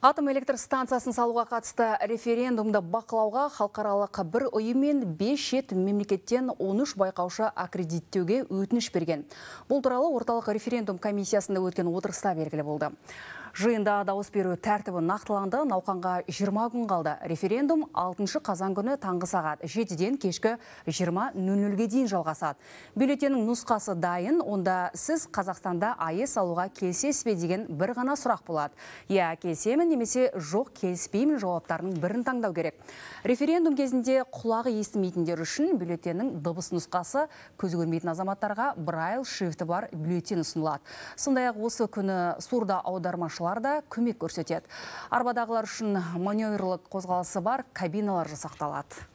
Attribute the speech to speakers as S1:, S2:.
S1: Атом электр станциясын салуға қатысты референдумды бақылауға халықаралық бір ұйымен 5 7 мемлекеттен 13 байқаушы аккредиттеуге өтініш берген. Бұл туралы орталық референдум комиссиясында өткен отырыста белгілі болды. Жиында дауыс беру тәртібі нақтыланды, науқанға 20 күн қалды. Референдум 6 қазан күні таңғы сағат 7-ден кешкі 20.00-ге дейін жалғасады. Бюллетеннің нұсқасы дайын, онда сіз Қазақстанда АЕС алуға келісесіз бе деген бір ғана сұрақ болады. Иә, келісемін немесе жоқ келіспеймін жауаптарының бірін таңдау керек. Референдум кезінде құлағы естімейтіндер үшін бюллетеннің дыбыс нұсқасы көз көрмейтін азаматтарға Брайл шрифті бар бюллетен ұсынылады. Сондай-ақ осы күні Сурда аудармашы ларда да көмек көрсетеді арбадағылар үшін маневрлік қозғалысы бар кабиналар жасақталады